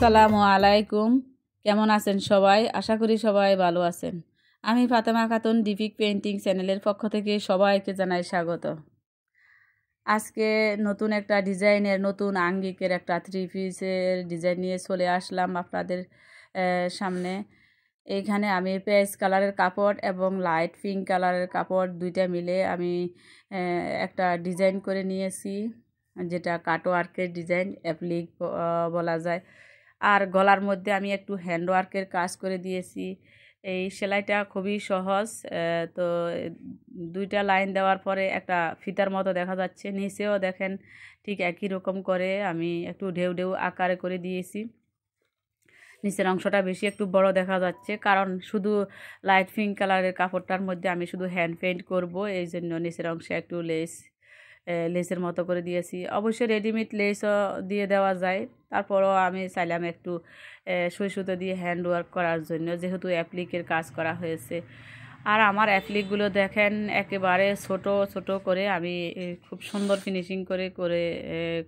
আসসালামু আলাইকুম কেমন আছেন সবাই আশা করি সবাই ভালো আছেন আমি ফাতেমা খাতুন ডিপিক পেন্টিং চ্যানেলের পক্ষ থেকে সবাইকে জানাই স্বাগত আজকে নতুন একটা ডিজাইনের নতুন আঙ্গিকের একটা থ্রি পিসের ডিজাইন নিয়ে চলে আসলাম আপনাদের সামনে এইখানে আমি পেস কালারের কাপড় এবং লাইট পিঙ্ক কালারের কাপড় দুইটা মিলে আমি একটা ডিজাইন করে নিয়েছি যেটা কাটোয়ার্কের ডিজাইন অ্যাপ্লিক বলা যায় আর গলার মধ্যে আমি একটু হ্যান্ডওয়ার্কের কাজ করে দিয়েছি এই সেলাইটা খুবই সহজ তো দুইটা লাইন দেওয়ার পরে একটা ফিতার মতো দেখা যাচ্ছে নিচেও দেখেন ঠিক একই রকম করে আমি একটু ঢেউ ঢেউ আকারে করে দিয়েছি নিচের অংশটা বেশি একটু বড় দেখা যাচ্ছে কারণ শুধু লাইট পিঙ্ক কালারের কাপড়টার মধ্যে আমি শুধু হ্যান্ড পেন্ট করব এই জন্য নিচের অংশে একটু লেস লেসের মতো করে দিয়েছি অবশ্যই রেডিমেড লেসও দিয়ে দেওয়া যায় তারপরও আমি চাইলাম একটু সই দিয়ে হ্যান্ড ওয়ার্ক করার জন্য যেহেতু অ্যাপ্লিকের কাজ করা হয়েছে আর আমার অ্যাপ্লিকগুলো দেখেন একেবারে ছোট ছোট করে আমি খুব সুন্দর ফিনিশিং করে করে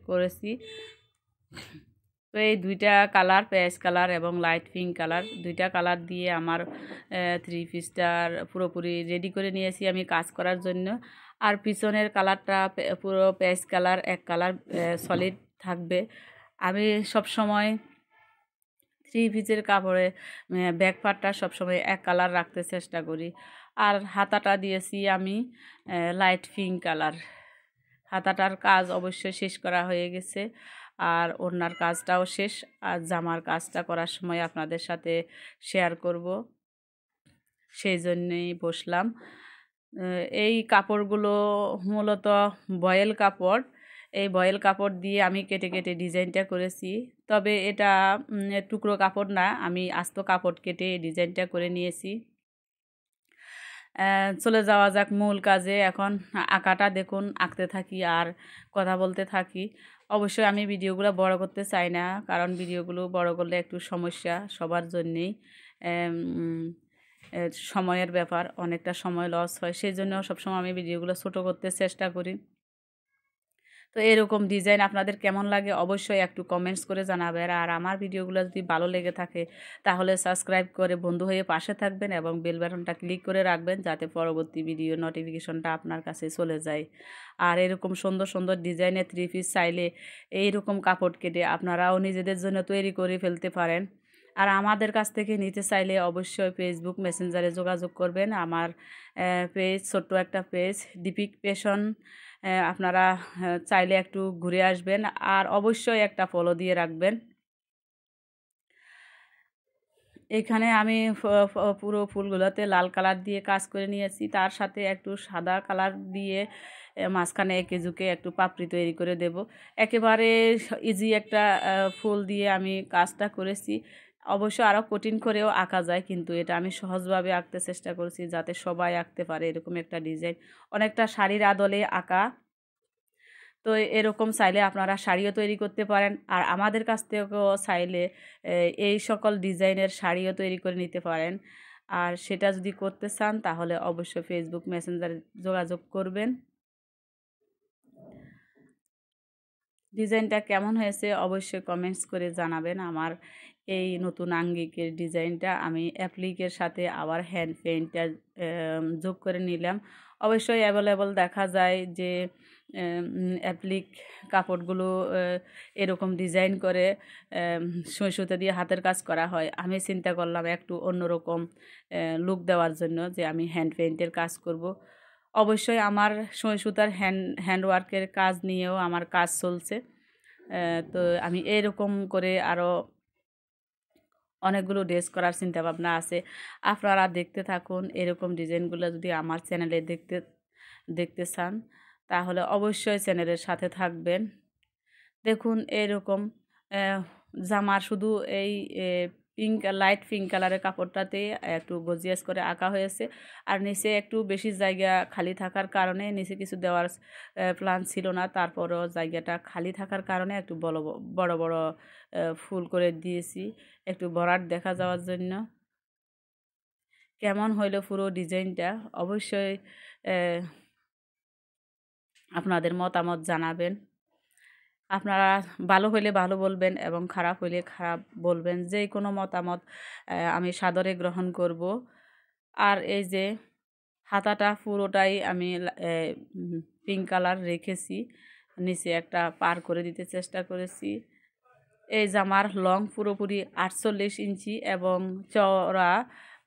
করেছি তো এই দুইটা কালার পেঁয়াজ কালার এবং লাইট পিঙ্ক কালার দুইটা কালার দিয়ে আমার থ্রি পিসটার পুরোপুরি রেডি করে নিয়েছি আমি কাজ করার জন্য আর পিছনের কালারটা পুরো পেঁয়াজ কালার এক কালার সলিড থাকবে আমি সব সময় থ্রি পিসের কাপড়ে ব্যাক পার্টটা সবসময় এক কালার রাখতে চেষ্টা করি আর হাতাটা দিয়েছি আমি লাইট পিঙ্ক কালার হাতাটার কাজ অবশ্যই শেষ করা হয়ে গেছে আর ওনার কাজটাও শেষ আর জামার কাজটা করার সময় আপনাদের সাথে শেয়ার করব সেই জন্যেই বসলাম এই কাপড়গুলো মূলত বয়েল কাপড় এই বয়েল কাপড় দিয়ে আমি কেটে কেটে ডিজাইনটা করেছি তবে এটা টুকরো কাপড় না আমি আস্ত কাপড় কেটে ডিজাইনটা করে নিয়েছি চলে যাওয়া যাক মূল কাজে এখন আঁকাটা দেখুন আঁকতে থাকি আর কথা বলতে থাকি অবশ্যই আমি ভিডিওগুলো বড় করতে চাই না কারণ ভিডিওগুলো বড় করলে একটু সমস্যা সবার জন্যেই সময়ের ব্যাপার অনেকটা সময় লস হয় সেই জন্য সবসময় আমি ভিডিওগুলো ছোটো করতে চেষ্টা করি তো এরকম ডিজাইন আপনাদের কেমন লাগে অবশ্যই একটু কমেন্টস করে জানাবেন আর আমার ভিডিওগুলো যদি ভালো লেগে থাকে তাহলে সাবস্ক্রাইব করে বন্ধু হয়ে পাশে থাকবেন এবং বেল বাটনটা ক্লিক করে রাখবেন যাতে পরবর্তী ভিডিও নোটিফিকেশনটা আপনার কাছে চলে যায় আর এরকম সুন্দর সুন্দর ডিজাইনের থ্রি পিস চাইলে এইরকম কাপড় কেটে আপনারাও নিজেদের জন্য তৈরি করে ফেলতে পারেন আর আমাদের কাছ থেকে নিতে চাইলে অবশ্যই ফেসবুক মেসেঞ্জারে যোগাযোগ করবেন আমার পেজ ছোট্ট একটা পেজ ডিপিক পেশন আপনারা চাইলে একটু ঘুরে আসবেন আর অবশ্যই একটা ফলো দিয়ে রাখবেন এখানে আমি পুরো ফুলগুলোতে লাল কালার দিয়ে কাজ করে নিয়েছি তার সাথে একটু সাদা কালার দিয়ে মাঝখানে একে ঝুঁকে একটু পাপড়ি তৈরি করে দেব একেবারে ইজি একটা ফুল দিয়ে আমি কাজটা করেছি অবশ্য আরও কঠিন করেও আঁকা যায় কিন্তু এটা আমি সহজভাবে আঁকতে চেষ্টা করছি যাতে সবাই আঁকতে পারে এরকম একটা ডিজাইন অনেকটা শাড়ির আদলে আঁকা তো এরকম চাইলে আপনারা শাড়িও তৈরি করতে পারেন আর আমাদের কাছ থেকেও চাইলে এই সকল ডিজাইনের শাড়িও তৈরি করে নিতে পারেন আর সেটা যদি করতে চান তাহলে অবশ্যই ফেসবুক মেসেঞ্জারে যোগাযোগ করবেন ডিজাইনটা কেমন হয়েছে অবশ্যই কমেন্টস করে জানাবেন আমার এই নতুন আঙ্গিকের ডিজাইনটা আমি অ্যাপ্লিকের সাথে আবার হ্যান্ড পেন্টটা যোগ করে নিলাম অবশ্যই অ্যাভেলেবল দেখা যায় যে অ্যাপ্লিক কাপড়গুলো এরকম ডিজাইন করে সুতা দিয়ে হাতের কাজ করা হয় আমি চিন্তা করলাম একটু অন্যরকম লুক দেওয়ার জন্য যে আমি হ্যান্ড পেন্টের কাজ করব অবশ্যই আমার সুতার হ্যান্ড হ্যান্ডওয়ার্কের কাজ নিয়েও আমার কাজ চলছে তো আমি এরকম করে আরও অনেকগুলো ড্রেস করার চিন্তা ভাবনা আছে আপনারা দেখতে থাকুন এরকম ডিজাইনগুলো যদি আমার চ্যানেলে দেখতে দেখতে চান তাহলে অবশ্যই চ্যানেলের সাথে থাকবেন দেখুন এরকম জামার শুধু এই পিঙ্ক লাইট পিঙ্ক কালারের কাপড়টাতে একটু গজিয়াস করে আঁকা হয়েছে আর নিচে একটু বেশি জায়গা খালি থাকার কারণে নিচে কিছু দেওয়ার প্ল্যান ছিল না তারপরও জায়গাটা খালি থাকার কারণে একটু বড় বড় বড় ফুল করে দিয়েছি একটু ভরাট দেখা যাওয়ার জন্য কেমন হইলো পুরো ডিজাইনটা অবশ্যই আপনাদের মতামত জানাবেন আপনারা ভালো হইলে ভালো বলবেন এবং খারাপ হইলে খারাপ বলবেন যে কোনো মতামত আমি সাদরে গ্রহণ করব আর এই যে হাতাটা পুরোটাই আমি পিঙ্ক কালার রেখেছি নিচে একটা পার করে দিতে চেষ্টা করেছি এই জামার লং পুরোপুরি আটচল্লিশ ইঞ্চি এবং চওড়া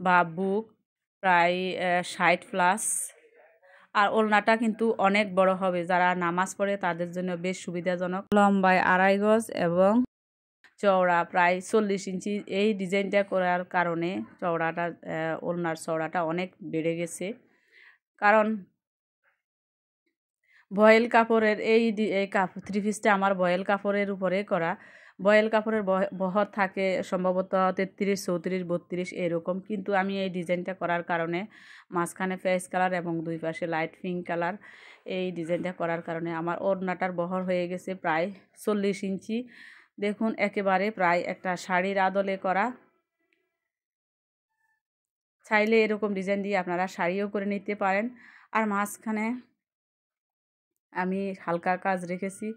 বা বুক প্রায় ষাট প্লাস আর ওলনাটা কিন্তু অনেক বড় হবে যারা নামাজ পড়ে তাদের জন্য বেশ সুবিধাজনক লম্বায় আড়াই গজ এবং চওড়া প্রায় চল্লিশ ইঞ্চি এই ডিজাইনটা করার কারণে চওড়াটা ওলনার চওড়াটা অনেক বেড়ে গেছে কারণ ভয়েল কাপড়ের এই এই কাপ থ্রি পিসটা আমার ভয়েল কাপড়ের উপরে করা বয়েল কাপড়ের বহর থাকে সম্ভবত তেত্রিশ চৌত্রিশ বত্রিশ এরকম কিন্তু আমি এই ডিজাইনটা করার কারণে মাঝখানে ফেস কালার এবং দুই পাশে লাইট পিঙ্ক কালার এই ডিজাইনটা করার কারণে আমার ওড়নাটার বহর হয়ে গেছে প্রায় চল্লিশ ইঞ্চি দেখুন একেবারে প্রায় একটা শাড়ির আদলে করা চাইলে এরকম ডিজাইন দিয়ে আপনারা শাড়িও করে নিতে পারেন আর মাঝখানে আমি হালকা কাজ রেখেছি